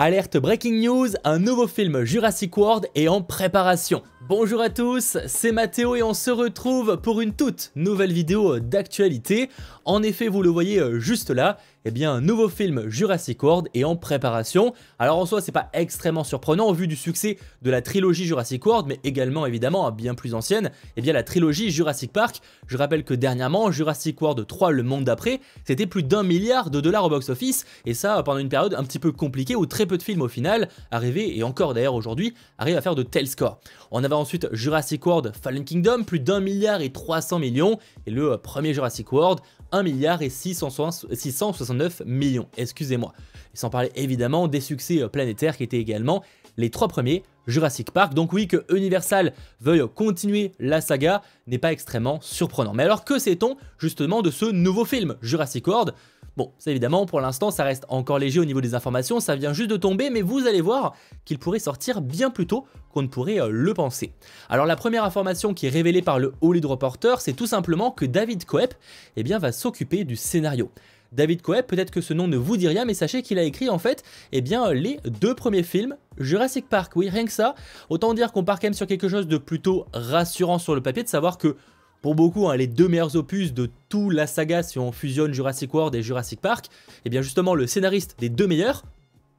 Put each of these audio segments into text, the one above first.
Alerte Breaking News, un nouveau film Jurassic World est en préparation. Bonjour à tous, c'est Mathéo et on se retrouve pour une toute nouvelle vidéo d'actualité. En effet, vous le voyez euh, juste là, eh bien, un nouveau film Jurassic World est en préparation. Alors en soi, c'est pas extrêmement surprenant au vu du succès de la trilogie Jurassic World, mais également évidemment bien plus ancienne, eh bien la trilogie Jurassic Park. Je rappelle que dernièrement, Jurassic World 3, le monde d'après, c'était plus d'un milliard de dollars au box-office, et ça pendant une période un petit peu compliquée où très peu de films au final arrivaient, et encore d'ailleurs aujourd'hui, arrivent à faire de tels scores. On avait ensuite Jurassic World Fallen Kingdom, plus d'un milliard et 300 millions, et le euh, premier Jurassic World, 1 milliard et 669 millions, excusez-moi. Sans parler évidemment des succès euh, planétaires qui étaient également les trois premiers Jurassic Park. Donc oui, que Universal veuille continuer la saga n'est pas extrêmement surprenant. Mais alors que sait-on justement de ce nouveau film Jurassic World Bon, c'est évidemment, pour l'instant, ça reste encore léger au niveau des informations, ça vient juste de tomber, mais vous allez voir qu'il pourrait sortir bien plus tôt qu'on ne pourrait euh, le penser. Alors la première information qui est révélée par le Hollywood Reporter, c'est tout simplement que David Coep eh bien, va s'occuper du scénario. David Coeb, peut-être que ce nom ne vous dit rien, mais sachez qu'il a écrit en fait eh bien, les deux premiers films Jurassic Park, oui, rien que ça. Autant dire qu'on part quand même sur quelque chose de plutôt rassurant sur le papier, de savoir que pour beaucoup hein, les deux meilleurs opus de toute la saga si on fusionne Jurassic World et Jurassic Park, et eh bien justement le scénariste des deux meilleurs,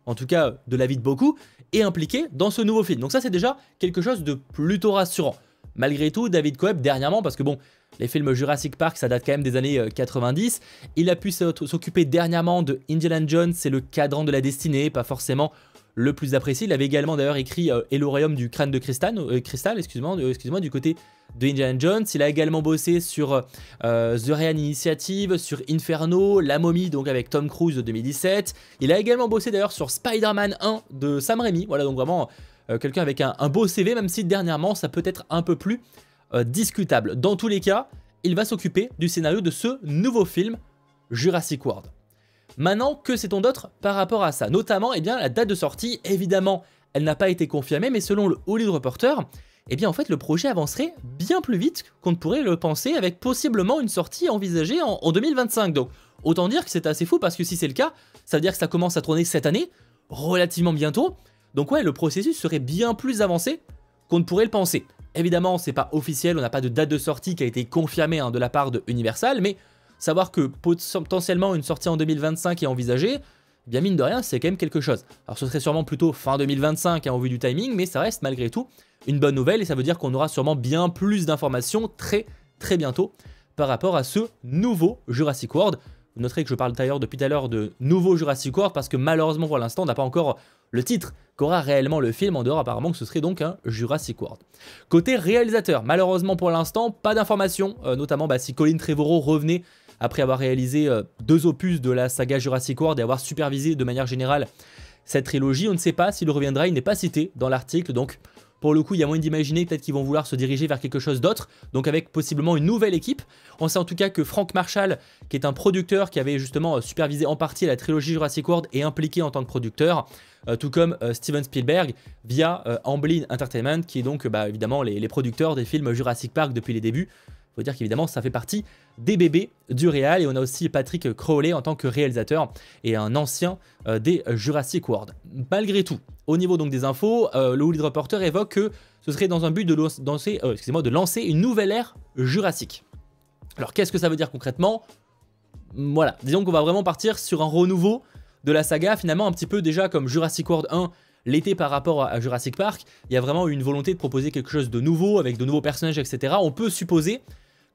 en tout cas de l'avis de beaucoup, est impliqué dans ce nouveau film. Donc ça c'est déjà quelque chose de plutôt rassurant. Malgré tout, David Coeb dernièrement, parce que bon, les films Jurassic Park, ça date quand même des années 90. Euh, il a pu s'occuper dernièrement de Indiana Jones, c'est le cadran de la destinée, pas forcément le plus apprécié. Il avait également d'ailleurs écrit Hello euh, Elorium du crâne de cristal, euh, excuse euh, du côté de Indiana Jones. Il a également bossé sur The Ryan Initiative, sur Inferno, La Momie, donc avec Tom Cruise de 2017. Il a également bossé d'ailleurs sur Spider-Man 1 de Sam Raimi. Voilà, donc vraiment quelqu'un avec un, un, beau CV, même si dernièrement ça peut être un peu plus discutable. Dans tous les cas, il va s'occuper du scénario de ce nouveau film, Jurassic World. Maintenant, que sait-on d'autre par rapport à ça Notamment, eh bien, la date de sortie, évidemment, elle n'a pas été confirmée, mais selon le Hollywood Reporter, eh bien en fait le projet avancerait bien plus vite qu'on ne pourrait le penser avec possiblement une sortie envisagée en, 2025. Donc autant dire que c'est assez fou parce que si c'est le cas, ça veut dire que ça commence à tourner cette année, relativement bientôt. Donc ouais, le processus serait bien plus avancé qu'on ne pourrait le penser. Évidemment, c'est pas officiel, on n'a pas de date de sortie qui a été confirmée hein, de la part de Universal, mais savoir que potentiellement une sortie en 2025 est envisagée, eh bien mine de rien, c'est quand même quelque chose. Alors ce serait sûrement plutôt fin 2025 en vue du timing, mais ça reste malgré tout une bonne nouvelle et ça veut dire qu'on aura sûrement bien plus d'informations très très bientôt par rapport à ce nouveau Jurassic World. Vous noterez que je parle d'ailleurs depuis tout à l'heure de nouveau Jurassic World parce que malheureusement pour l'instant on n'a pas encore le titre qu'aura réellement le film en dehors apparemment que ce serait donc un Jurassic World. Côté réalisateur, malheureusement pour l'instant, pas d'informations, euh, notamment bah, si Colin Trevorrow revenait après avoir réalisé euh, deux opus de la saga Jurassic World et avoir supervisé de manière générale cette trilogie. On ne sait pas s'il reviendra, il n'est pas cité dans l'article, donc pour le coup, il y a moyen d'imaginer peut-être qu'ils vont vouloir se diriger vers quelque chose d'autre, donc avec possiblement une nouvelle équipe. On sait en tout cas que Frank Marshall, qui est un producteur qui avait justement euh, supervisé en partie la trilogie Jurassic World, et impliqué en tant que producteur, euh, tout comme Steven Spielberg via Amblin Entertainment, qui est donc bah, évidemment les producteurs des films Jurassic Park depuis les débuts faut dire qu'évidemment, ça fait partie des bébés du Réal. Et on a aussi Patrick Crowley en tant que réalisateur et un ancien euh, des Jurassic World. Malgré tout, au niveau donc des infos, euh, le Hollywood Reporter évoque que ce serait dans un but de, lancer, euh, de lancer une nouvelle ère jurassique. Alors qu'est-ce que ça veut dire concrètement Voilà, disons qu'on va vraiment partir sur un renouveau de la saga, finalement un petit peu déjà comme Jurassic World 1 l'été par rapport à Jurassic Park, il y a vraiment une volonté de proposer quelque chose de nouveau, avec de nouveaux personnages, etc. On peut supposer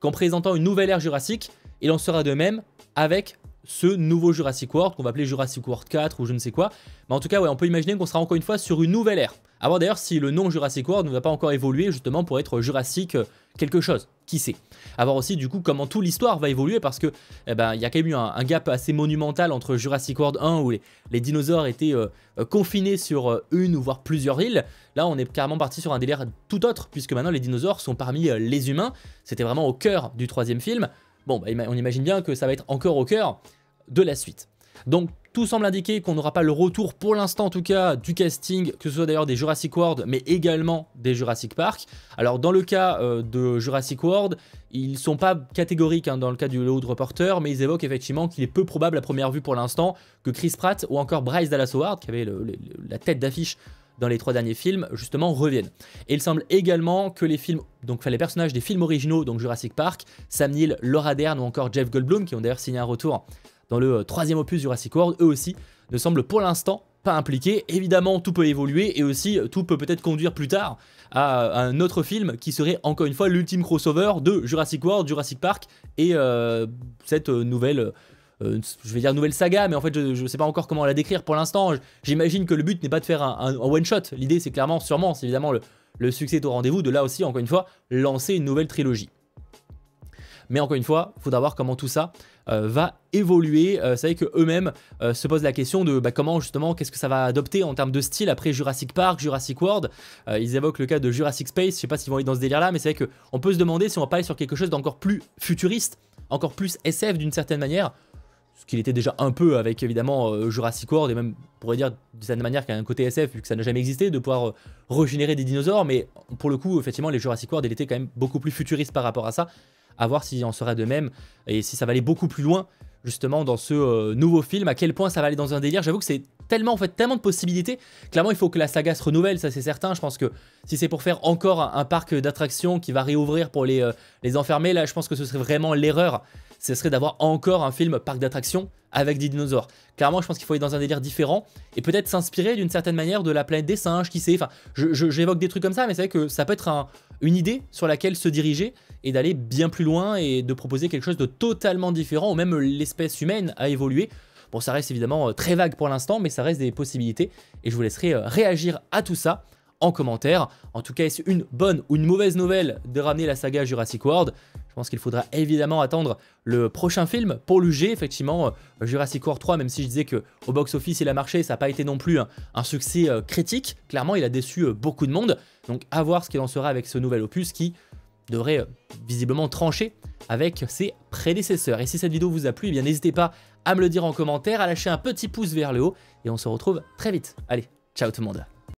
en présentant une nouvelle ère jurassique, il en sera de même avec ce nouveau Jurassic World qu'on va appeler Jurassic World 4 ou je ne sais quoi. Mais en tout cas, on peut imaginer qu'on sera encore une fois sur une nouvelle ère. Avant d'ailleurs si le nom Jurassic World ne va pas encore évoluer justement pour être Jurassic euh, quelque chose qui sait Avoir voir aussi du coup comment tout l'histoire va évoluer parce que eh ben, il y a quand même eu un, gap assez monumental entre Jurassic World 1 où les, dinosaures étaient euh, euh, confinés sur euh, une ou voire plusieurs îles. Là on est carrément parti sur un délire tout autre puisque maintenant les dinosaures sont parmi les humains. C'était vraiment au cœur du troisième film. Bon, bah, on imagine bien que ça va être encore au cœur de la suite. Donc tout semble indiquer qu'on n'aura pas le retour pour l'instant en tout cas du casting, que ce soit d'ailleurs des Jurassic World, mais également des Jurassic Park. Alors dans le cas euh, de Jurassic World, ils ne sont pas catégoriques hein, dans le cas du Load Reporter, mais ils évoquent effectivement qu'il est peu probable à première vue pour l'instant que Chris Pratt ou encore Bryce Dallas Howard, qui avait la tête d'affiche dans les trois derniers films, justement, reviennent. Et il semble également que les films, donc les personnages des films originaux, donc Jurassic Park, Sam Neill, Laura Dern ou encore Jeff Goldblum, qui ont d'ailleurs signé un retour dans le euh, troisième opus Jurassic World, eux aussi ne semblent pour l'instant pas impliqués. Évidemment, tout peut évoluer et aussi euh, tout peut peut-être conduire plus tard à un autre film qui serait encore une fois l'ultime crossover de Jurassic World, Jurassic Park et euh, cette nouvelle je vais dire nouvelle saga, mais en fait, je ne sais pas encore comment la décrire pour l'instant. J'imagine que le but n'est pas de faire un, one-shot. L'idée, c'est clairement, sûrement, c'est évidemment le, succès est au rendez-vous de là aussi, encore une fois, lancer une nouvelle trilogie. Mais encore une fois, il faudra voir comment tout ça euh, va évoluer. Euh, c'est vrai que eux-mêmes euh, se posent la question de bah, comment justement qu'est-ce que ça va adopter en termes de style après Jurassic Park, Jurassic World. ils évoquent le cas de Jurassic Space. Je sais pas s'ils vont aller dans ce délire-là, mais c'est vrai qu'on peut se demander si on va pas aller sur quelque chose d'encore plus futuriste, encore plus SF d'une certaine manière. Ce qu'il était déjà un peu avec évidemment Jurassic World et même on pourrait dire d'une certaine manière qu'il y a un côté SF vu que ça n'a jamais existé de pouvoir régénérer des dinosaures. Mais pour le coup, effectivement, les Jurassic World, il était quand même beaucoup plus futuriste par rapport à ça à voir s'il en sera de même et si ça va aller beaucoup plus loin justement dans ce euh, nouveau film, à quel point ça va aller dans un délire. J'avoue que c'est tellement en fait tellement de possibilités. Clairement, il faut que la saga se renouvelle, ça c'est certain. Je pense que si c'est pour faire encore un, parc d'attractions qui va réouvrir pour les, euh, les enfermer, là je pense que ce serait vraiment l'erreur ce serait d'avoir encore un film parc d'attractions avec des dinosaures. Clairement, je pense qu'il faut aller dans un délire différent et peut-être s'inspirer d'une certaine manière de la planète des singes, qui sait. Enfin, j'évoque des trucs comme ça, mais c'est vrai que ça peut être une idée sur laquelle se diriger et d'aller bien plus loin et de proposer quelque chose de totalement différent, ou même l'espèce humaine a évolué. Bon, ça reste évidemment euh, très vague pour l'instant, mais ça reste des possibilités et je vous laisserai euh, réagir à tout ça en commentaire. En tout cas, est-ce une bonne ou une mauvaise nouvelle de ramener la saga Jurassic World je pense qu'il faudra évidemment attendre le prochain film pour l'UG. Effectivement, euh, Jurassic World 3, même si je disais que au box-office il a marché, ça n'a pas été non plus un, succès euh, critique. Clairement, il a déçu euh, beaucoup de monde. Donc à voir ce qu'il en sera avec ce nouvel opus qui devrait visiblement trancher avec ses prédécesseurs. Et si cette vidéo vous a plu, eh bien n'hésitez pas à me le dire en commentaire, à lâcher un petit pouce vers le haut et on se retrouve très vite. Allez, ciao tout le monde